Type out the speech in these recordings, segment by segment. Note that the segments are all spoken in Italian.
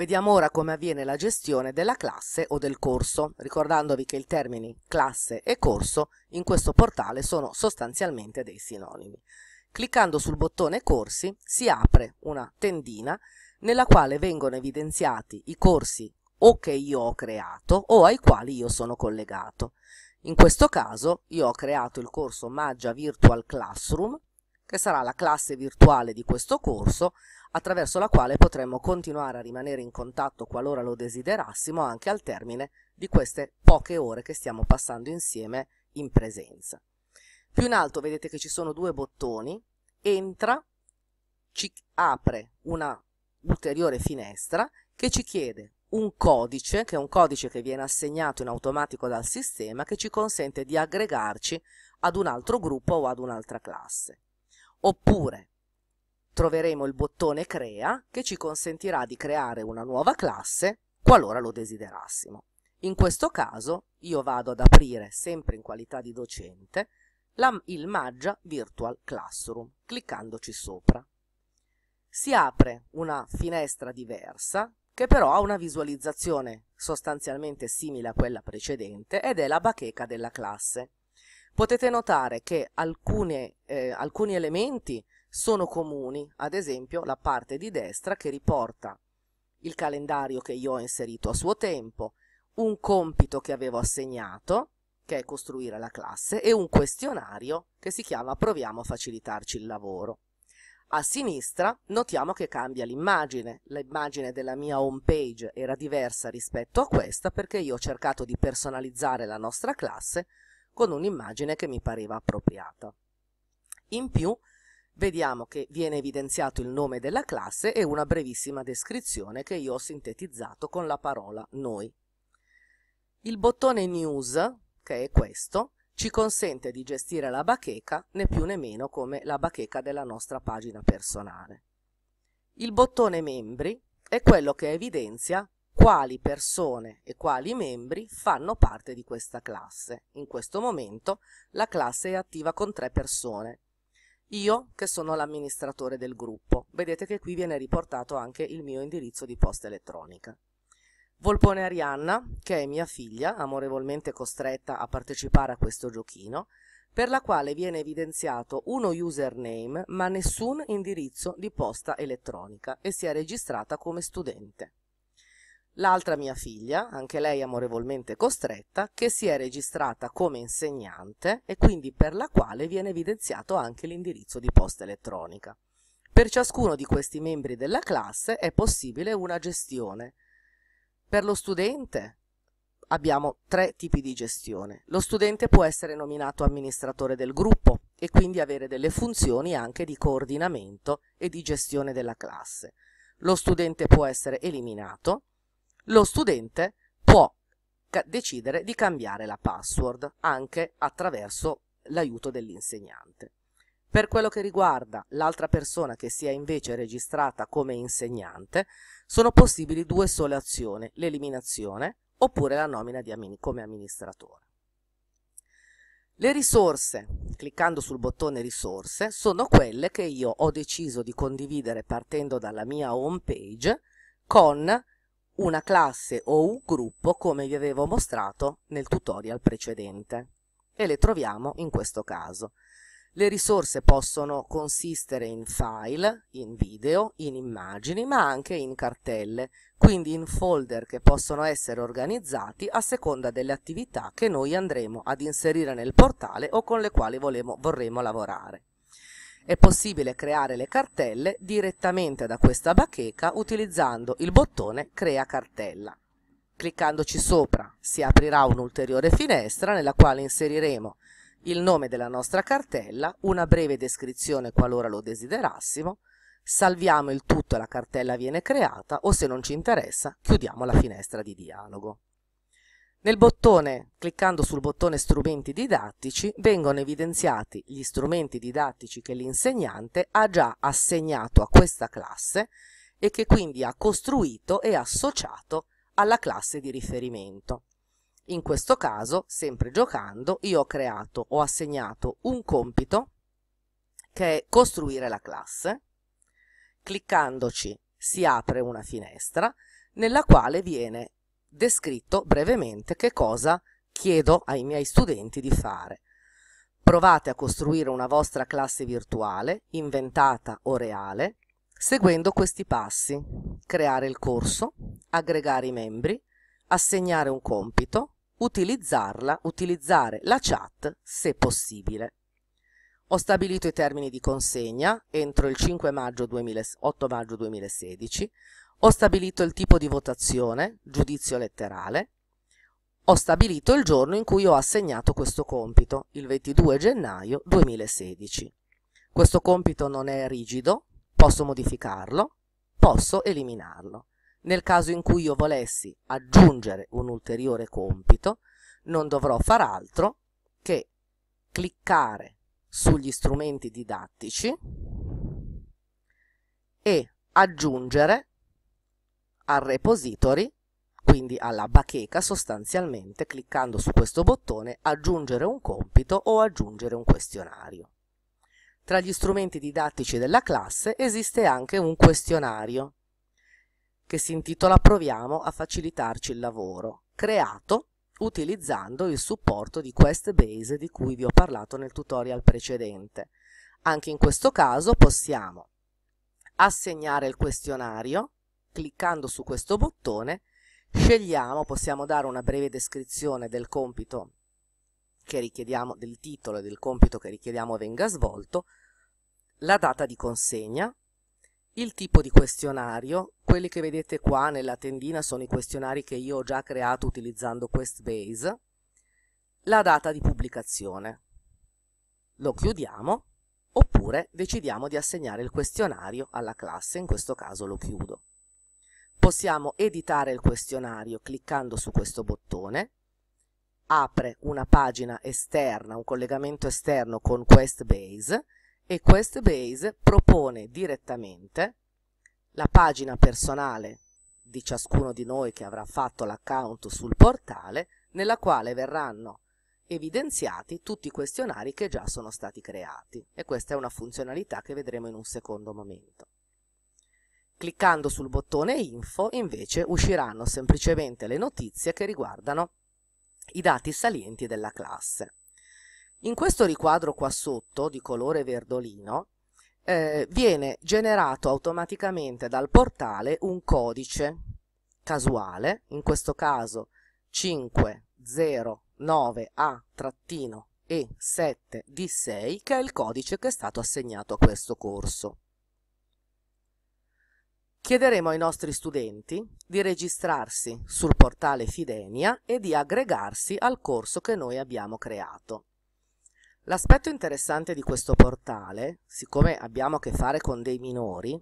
Vediamo ora come avviene la gestione della classe o del corso, ricordandovi che i termini classe e corso in questo portale sono sostanzialmente dei sinonimi. Cliccando sul bottone corsi si apre una tendina nella quale vengono evidenziati i corsi o che io ho creato o ai quali io sono collegato. In questo caso io ho creato il corso Maggia Virtual Classroom che sarà la classe virtuale di questo corso, attraverso la quale potremmo continuare a rimanere in contatto qualora lo desiderassimo anche al termine di queste poche ore che stiamo passando insieme in presenza. Più in alto vedete che ci sono due bottoni, entra, ci apre una ulteriore finestra che ci chiede un codice, che è un codice che viene assegnato in automatico dal sistema, che ci consente di aggregarci ad un altro gruppo o ad un'altra classe. Oppure troveremo il bottone crea che ci consentirà di creare una nuova classe qualora lo desiderassimo. In questo caso io vado ad aprire, sempre in qualità di docente, la, il Maggia Virtual Classroom, cliccandoci sopra. Si apre una finestra diversa, che però ha una visualizzazione sostanzialmente simile a quella precedente, ed è la bacheca della classe potete notare che alcune, eh, alcuni elementi sono comuni, ad esempio la parte di destra che riporta il calendario che io ho inserito a suo tempo, un compito che avevo assegnato, che è costruire la classe, e un questionario che si chiama Proviamo a facilitarci il lavoro. A sinistra notiamo che cambia l'immagine, l'immagine della mia home page era diversa rispetto a questa perché io ho cercato di personalizzare la nostra classe con un'immagine che mi pareva appropriata. In più vediamo che viene evidenziato il nome della classe e una brevissima descrizione che io ho sintetizzato con la parola noi. Il bottone news, che è questo, ci consente di gestire la bacheca né più né meno come la bacheca della nostra pagina personale. Il bottone membri è quello che evidenzia quali persone e quali membri fanno parte di questa classe. In questo momento la classe è attiva con tre persone. Io, che sono l'amministratore del gruppo, vedete che qui viene riportato anche il mio indirizzo di posta elettronica. Volpone Arianna, che è mia figlia, amorevolmente costretta a partecipare a questo giochino, per la quale viene evidenziato uno username ma nessun indirizzo di posta elettronica e si è registrata come studente l'altra mia figlia, anche lei amorevolmente costretta, che si è registrata come insegnante e quindi per la quale viene evidenziato anche l'indirizzo di posta elettronica. Per ciascuno di questi membri della classe è possibile una gestione. Per lo studente abbiamo tre tipi di gestione. Lo studente può essere nominato amministratore del gruppo e quindi avere delle funzioni anche di coordinamento e di gestione della classe. Lo studente può essere eliminato lo studente può decidere di cambiare la password anche attraverso l'aiuto dell'insegnante. Per quello che riguarda l'altra persona che sia invece registrata come insegnante, sono possibili due sole azioni, l'eliminazione oppure la nomina amini come amministratore. Le risorse, cliccando sul bottone risorse, sono quelle che io ho deciso di condividere partendo dalla mia home page con una classe o un gruppo come vi avevo mostrato nel tutorial precedente e le troviamo in questo caso. Le risorse possono consistere in file, in video, in immagini, ma anche in cartelle, quindi in folder che possono essere organizzati a seconda delle attività che noi andremo ad inserire nel portale o con le quali volemo, vorremmo lavorare. È possibile creare le cartelle direttamente da questa bacheca utilizzando il bottone Crea cartella. Cliccandoci sopra si aprirà un'ulteriore finestra nella quale inseriremo il nome della nostra cartella, una breve descrizione qualora lo desiderassimo, salviamo il tutto e la cartella viene creata o se non ci interessa chiudiamo la finestra di dialogo. Nel bottone, cliccando sul bottone strumenti didattici, vengono evidenziati gli strumenti didattici che l'insegnante ha già assegnato a questa classe e che quindi ha costruito e associato alla classe di riferimento. In questo caso, sempre giocando, io ho creato, ho assegnato un compito che è costruire la classe. Cliccandoci si apre una finestra nella quale viene descritto brevemente che cosa chiedo ai miei studenti di fare. Provate a costruire una vostra classe virtuale, inventata o reale, seguendo questi passi. Creare il corso, aggregare i membri, assegnare un compito, utilizzarla, utilizzare la chat se possibile. Ho stabilito i termini di consegna entro il 5 maggio 2000, 8 maggio 2016, ho stabilito il tipo di votazione, giudizio letterale, ho stabilito il giorno in cui ho assegnato questo compito, il 22 gennaio 2016. Questo compito non è rigido, posso modificarlo, posso eliminarlo. Nel caso in cui io volessi aggiungere un ulteriore compito, non dovrò far altro che cliccare sugli strumenti didattici e aggiungere al repository, quindi alla bacheca sostanzialmente, cliccando su questo bottone aggiungere un compito o aggiungere un questionario. Tra gli strumenti didattici della classe esiste anche un questionario che si intitola Proviamo a facilitarci il lavoro, creato utilizzando il supporto di QuestBase di cui vi ho parlato nel tutorial precedente. Anche in questo caso possiamo assegnare il questionario cliccando su questo bottone scegliamo, possiamo dare una breve descrizione del compito che richiediamo, del titolo e del compito che richiediamo venga svolto, la data di consegna, il tipo di questionario, quelli che vedete qua nella tendina sono i questionari che io ho già creato utilizzando QuestBase, la data di pubblicazione. Lo chiudiamo oppure decidiamo di assegnare il questionario alla classe, in questo caso lo chiudo possiamo editare il questionario cliccando su questo bottone, apre una pagina esterna, un collegamento esterno con QuestBase e QuestBase propone direttamente la pagina personale di ciascuno di noi che avrà fatto l'account sul portale nella quale verranno evidenziati tutti i questionari che già sono stati creati e questa è una funzionalità che vedremo in un secondo momento. Cliccando sul bottone Info invece usciranno semplicemente le notizie che riguardano i dati salienti della classe. In questo riquadro qua sotto, di colore verdolino, eh, viene generato automaticamente dal portale un codice casuale, in questo caso 509A-E7D6, che è il codice che è stato assegnato a questo corso. Chiederemo ai nostri studenti di registrarsi sul portale Fidenia e di aggregarsi al corso che noi abbiamo creato. L'aspetto interessante di questo portale, siccome abbiamo a che fare con dei minori,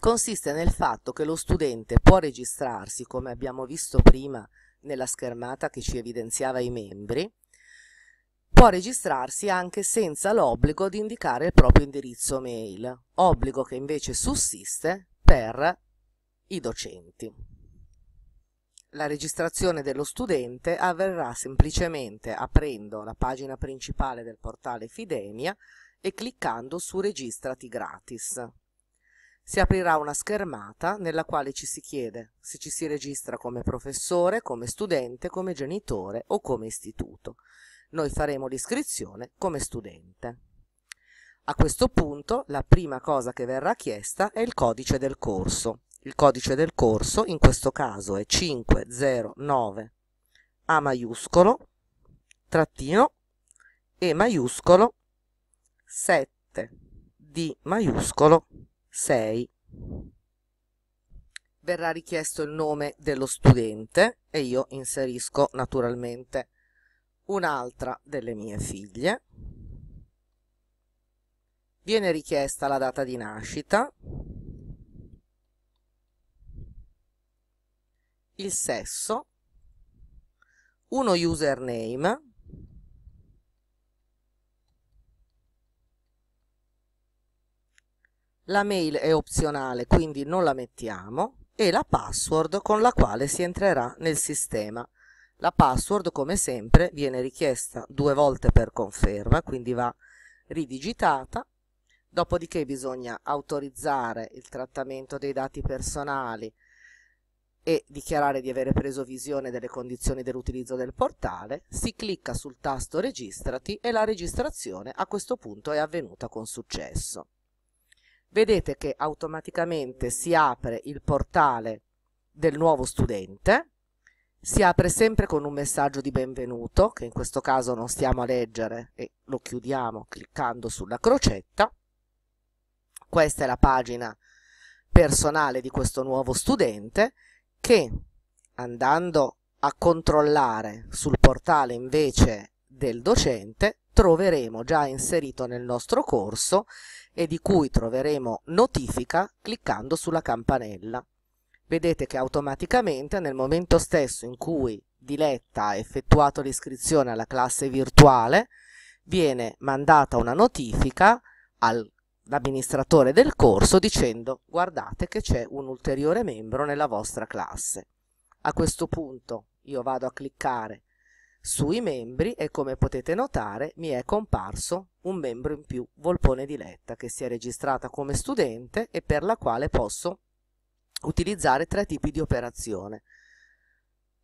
consiste nel fatto che lo studente può registrarsi, come abbiamo visto prima nella schermata che ci evidenziava i membri, può registrarsi anche senza l'obbligo di indicare il proprio indirizzo mail, obbligo che invece sussiste per i docenti. La registrazione dello studente avverrà semplicemente aprendo la pagina principale del portale Fidemia e cliccando su Registrati gratis. Si aprirà una schermata nella quale ci si chiede se ci si registra come professore, come studente, come genitore o come istituto. Noi faremo l'iscrizione come studente. A questo punto la prima cosa che verrà chiesta è il codice del corso. Il codice del corso in questo caso è 509 A maiuscolo, trattino, E maiuscolo, 7 D maiuscolo, 6. Verrà richiesto il nome dello studente e io inserisco naturalmente un'altra delle mie figlie viene richiesta la data di nascita, il sesso, uno username, la mail è opzionale quindi non la mettiamo e la password con la quale si entrerà nel sistema. La password come sempre viene richiesta due volte per conferma quindi va ridigitata Dopodiché bisogna autorizzare il trattamento dei dati personali e dichiarare di avere preso visione delle condizioni dell'utilizzo del portale, si clicca sul tasto registrati e la registrazione a questo punto è avvenuta con successo. Vedete che automaticamente si apre il portale del nuovo studente, si apre sempre con un messaggio di benvenuto, che in questo caso non stiamo a leggere e lo chiudiamo cliccando sulla crocetta, questa è la pagina personale di questo nuovo studente che andando a controllare sul portale invece del docente troveremo già inserito nel nostro corso e di cui troveremo notifica cliccando sulla campanella. Vedete che automaticamente nel momento stesso in cui Diletta ha effettuato l'iscrizione alla classe virtuale viene mandata una notifica al l'amministratore del corso dicendo guardate che c'è un ulteriore membro nella vostra classe. A questo punto io vado a cliccare sui membri e come potete notare mi è comparso un membro in più, Volpone di Letta, che si è registrata come studente e per la quale posso utilizzare tre tipi di operazione.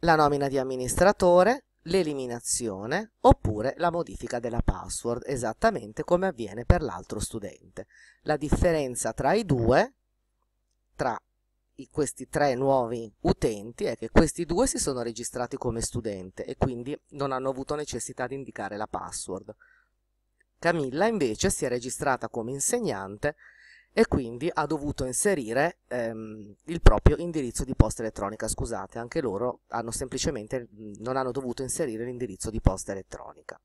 La nomina di amministratore, l'eliminazione oppure la modifica della password, esattamente come avviene per l'altro studente. La differenza tra i due, tra i, questi tre nuovi utenti, è che questi due si sono registrati come studente e quindi non hanno avuto necessità di indicare la password. Camilla invece si è registrata come insegnante e quindi ha dovuto inserire ehm, il proprio indirizzo di posta elettronica. Scusate, anche loro hanno semplicemente mhmm, non hanno dovuto inserire l'indirizzo di posta elettronica.